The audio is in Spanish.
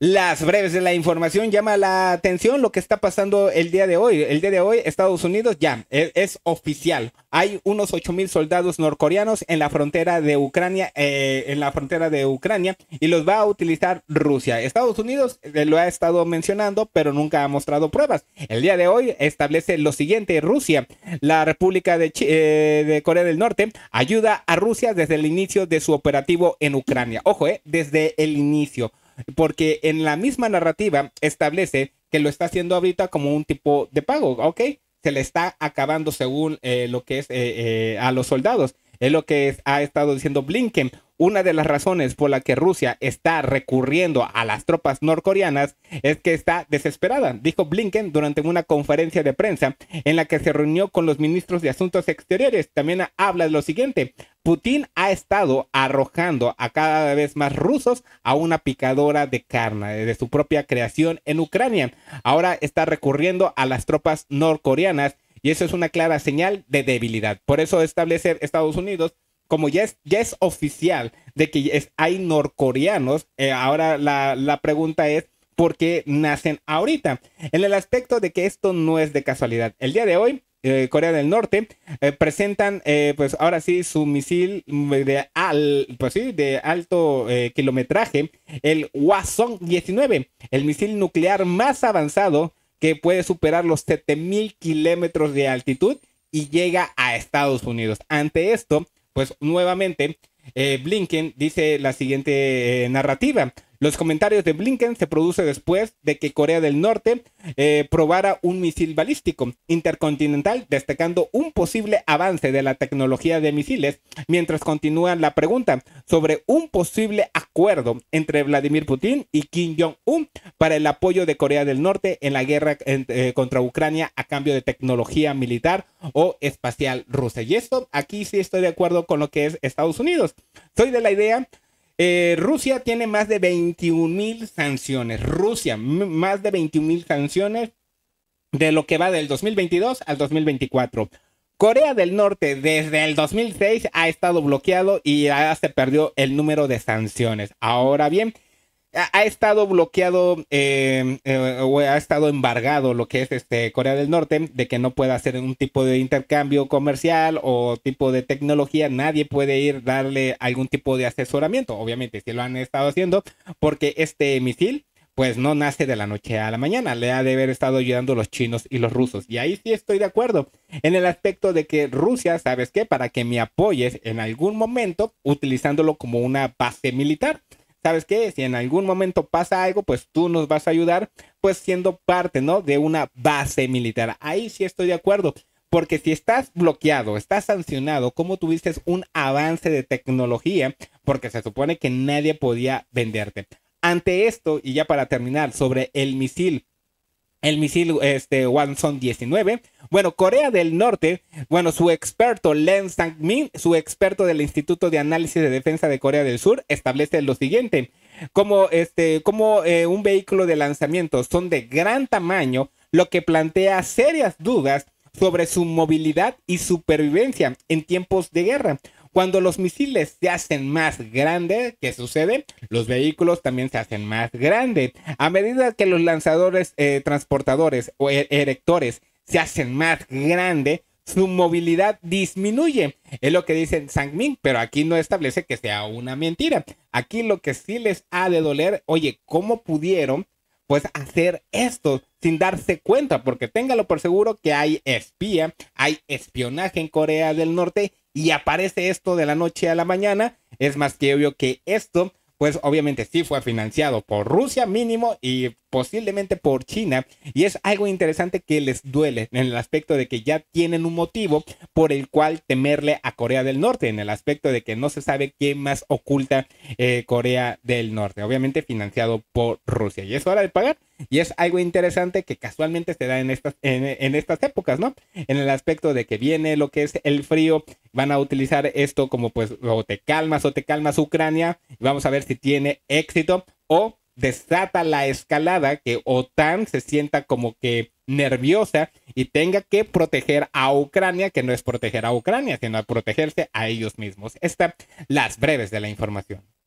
Las breves de la información llama la atención lo que está pasando el día de hoy. El día de hoy Estados Unidos ya e, es, oficial. Hay unos ocho mil soldados norcoreanos en la frontera de Ucrania, eh, en la frontera de Ucrania y los va a utilizar Rusia. Estados Unidos eh, lo ha estado mencionando, pero nunca ha mostrado pruebas. El día de hoy establece lo siguiente: Rusia, la República de, eh, de Corea del Norte, ayuda a Rusia desde el inicio de su operativo en Ucrania. Ojo, desde el inicio porque en la misma narrativa establece que lo está haciendo ahorita como un tipo de pago, ¿ok? Se le está acabando según eh, lo que es eh, eh, a los soldados. Es lo que ha estado diciendo Blinken. Una de las razones por la que Rusia está recurriendo a las tropas norcoreanas es que está desesperada, dijo Blinken durante una conferencia de prensa en la que se reunió con los ministros de Asuntos Exteriores. También habla de lo siguiente, Putin ha estado arrojando a cada vez más rusos a una picadora de carne eh, de su propia creación en Ucrania. Ahora está recurriendo a las tropas norcoreanas y eso es una clara señal de debilidad. Por eso establecer Estados Unidos como ya es, oficial de que hay norcoreanos, eh, ahora la pregunta es, ¿por qué nacen ahorita? En el aspecto de que esto no es de casualidad. El día de hoy eh, Corea del Norte, eh, presentan, eh, pues ahora sí, su misil de, pues de alto kilometraje, el Wasong-19, el misil nuclear más avanzado que puede superar los 7000 kilómetros de altitud y llega a Estados Unidos. Ante esto, pues nuevamente, Blinken dice la siguiente narrativa. Los comentarios de Blinken se produce después de que Corea del Norte eh, probara un misil balístico intercontinental, destacando un posible avance de la tecnología de misiles, mientras continúa la pregunta sobre un posible acuerdo entre Vladimir Putin y Kim Jong-un para el apoyo de Corea del Norte en la guerra eh, contra Ucrania a cambio de tecnología militar o espacial rusa. Y esto, aquí sí estoy de acuerdo con lo que es Estados Unidos. Soy de la idea eh, Rusia tiene más de 21 mil sanciones. Rusia, más de 21 mil sanciones de lo que va del 2022 al 2024. Corea del Norte desde el 2006 ha estado bloqueado y ya se perdió el número de sanciones. Ahora bien, ha, estado bloqueado eh, eh, o ha estado embargado lo que es este Corea del Norte de que no pueda hacer un tipo de intercambio comercial o tipo de tecnología. Nadie puede ir darle algún tipo de asesoramiento, obviamente, si lo han estado haciendo, porque este misil pues no nace de la noche a la mañana, le ha de haber estado ayudando los chinos y los rusos. Y ahí sí estoy de acuerdo en el aspecto de que Rusia, ¿sabes qué? Para que me apoyes en algún momento utilizándolo como una base militar. ¿sabes qué? Si en algún momento pasa algo, pues tú nos vas a ayudar, pues siendo parte, ¿no? De una base militar. Ahí sí estoy de acuerdo. Porque si estás bloqueado, estás sancionado, ¿cómo tuviste un avance de tecnología? Porque se supone que nadie podía venderte. Ante esto, y ya para terminar, sobre el misil el misil este, Wanson 19. Bueno, Corea del Norte, bueno, su experto Len Sang-min, su experto del Instituto de Análisis de Defensa de Corea del Sur, establece lo siguiente. Como, este, como eh, un vehículo de lanzamiento son de gran tamaño, lo que plantea serias dudas sobre su movilidad y supervivencia en tiempos de guerra. Cuando los misiles se hacen más grandes, ¿qué sucede? Los vehículos también se hacen más grandes. A medida que los lanzadores, eh, transportadores o e-, erectores se hacen más grandes, su movilidad disminuye. Es lo que dicen Sangmin, pero aquí no establece que sea una mentira. Aquí lo que sí les ha de doler, oye, ¿cómo pudieron pues hacer esto sin darse cuenta? Porque téngalo por seguro que hay espía, hay espionaje en Corea del Norte y aparece esto de la noche a la mañana, es más que obvio que esto, pues obviamente sí fue financiado por Rusia mínimo y posiblemente por China, y es algo interesante que les duele en el aspecto de que ya tienen un motivo por el cual temerle a Corea del Norte, en el aspecto de que no se sabe qué más oculta eh, Corea del Norte, obviamente financiado por Rusia, y es hora de pagar, y es algo interesante que casualmente se da en estas, en, estas épocas, ¿no? En el aspecto de que viene lo que es el frío, van a utilizar esto como pues o te calmas o te calmas Ucrania, vamos a ver si tiene éxito o desata la escalada, que OTAN se sienta como que nerviosa y tenga que proteger a Ucrania, que no es proteger a Ucrania, sino a protegerse a ellos mismos. Estas las breves de la información.